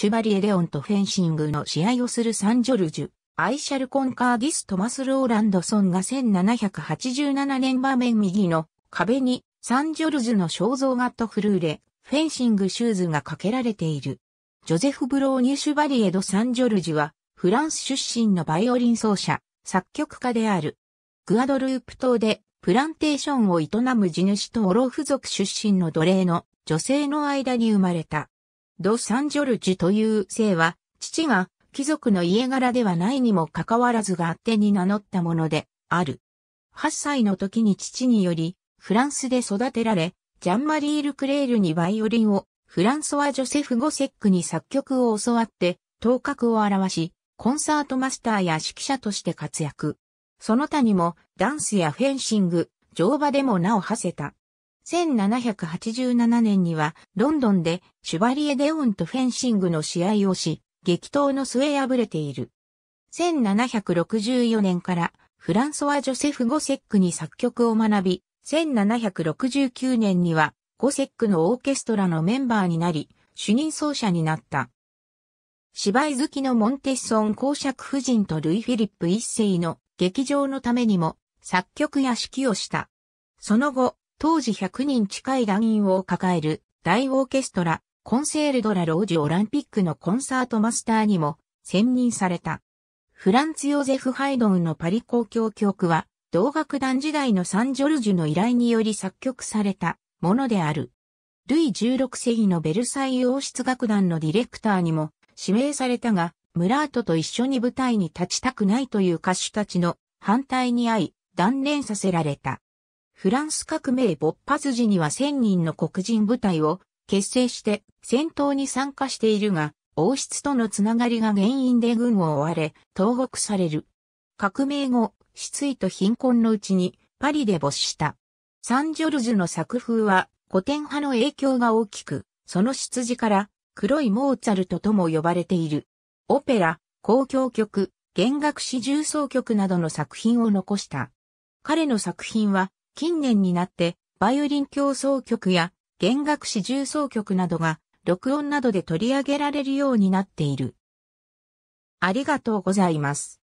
シュバリエ・レオンとフェンシングの試合をするサンジョルジュ、アイシャル・コンカーディス・トマス・ローランドソンが1787年場面右の壁にサンジョルジュの肖像画とフルーレ、フェンシングシューズがかけられている。ジョゼフ・ブローニュ・シュバリエ・ド・サンジョルジュは、フランス出身のバイオリン奏者、作曲家である。グアドループ島で、プランテーションを営む地主とオロフ族出身の奴隷の女性の間に生まれた。ド・サンジョルジュという姓は、父が貴族の家柄ではないにもかかわらずがあてに名乗ったものである。8歳の時に父により、フランスで育てられ、ジャンマリー・ル・クレールにバイオリンを、フランソワ・ジョセフ・ゴセックに作曲を教わって、頭角を表し、コンサートマスターや指揮者として活躍。その他にも、ダンスやフェンシング、乗馬でも名を馳せた。1787年にはロンドンでシュバリエ・デオンとフェンシングの試合をし、激闘の末敗れている。1764年からフランソワ・ジョセフ・ゴセックに作曲を学び、1769年にはゴセックのオーケストラのメンバーになり、主任奏者になった。芝居好きのモンテッソン公爵夫人とルイ・フィリップ一世の劇場のためにも作曲や指揮をした。その後、当時100人近い団員を抱える大オーケストラ、コンセールドラ・ロージュ・オランピックのコンサートマスターにも選任された。フランツ・ヨゼフ・ハイドンのパリ公共曲は、同楽団時代のサンジョルジュの依頼により作曲されたものである。ルイ16世紀のベルサイユ王室楽団のディレクターにも指名されたが、ムラートと一緒に舞台に立ちたくないという歌手たちの反対に遭い、断念させられた。フランス革命勃発時には1000人の黒人部隊を結成して戦闘に参加しているが、王室とのつながりが原因で軍を追われ、投獄される。革命後、失意と貧困のうちにパリで没した。サンジョルジュの作風は古典派の影響が大きく、その出自から黒いモーツァルトとも呼ばれている。オペラ、公共曲、弦楽史重奏曲などの作品を残した。彼の作品は近年になって、バイオリン協奏曲や弦楽師重奏曲などが、録音などで取り上げられるようになっている。ありがとうございます。